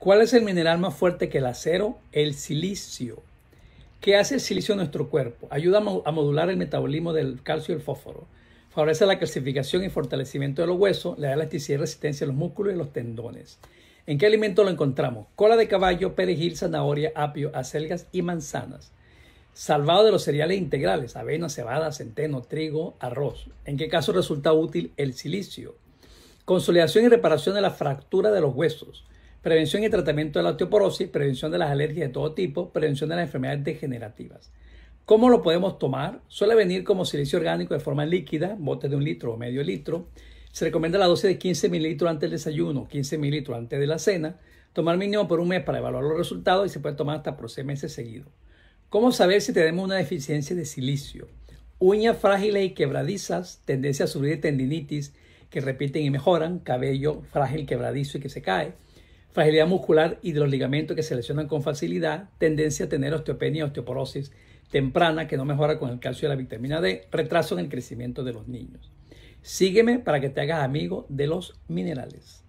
¿Cuál es el mineral más fuerte que el acero? El silicio. ¿Qué hace el silicio en nuestro cuerpo? Ayuda a modular el metabolismo del calcio y el fósforo. Favorece la calcificación y fortalecimiento de los huesos, le da elasticidad y resistencia a los músculos y los tendones. ¿En qué alimento lo encontramos? Cola de caballo, perejil, zanahoria, apio, acelgas y manzanas. Salvado de los cereales integrales, avena, cebada, centeno, trigo, arroz. ¿En qué caso resulta útil el silicio? Consolidación y reparación de la fractura de los huesos prevención y tratamiento de la osteoporosis, prevención de las alergias de todo tipo, prevención de las enfermedades degenerativas. ¿Cómo lo podemos tomar? Suele venir como silicio orgánico de forma líquida, bote de un litro o medio litro. Se recomienda la dosis de 15 mililitros antes del desayuno, 15 mililitros antes de la cena. Tomar mínimo por un mes para evaluar los resultados y se puede tomar hasta por seis meses seguidos. ¿Cómo saber si tenemos una deficiencia de silicio? Uñas frágiles y quebradizas, tendencia a sufrir tendinitis que repiten y mejoran, cabello frágil, quebradizo y que se cae fragilidad muscular y de los ligamentos que se lesionan con facilidad, tendencia a tener osteopenia, osteoporosis temprana que no mejora con el calcio y la vitamina D, retraso en el crecimiento de los niños. Sígueme para que te hagas amigo de los minerales.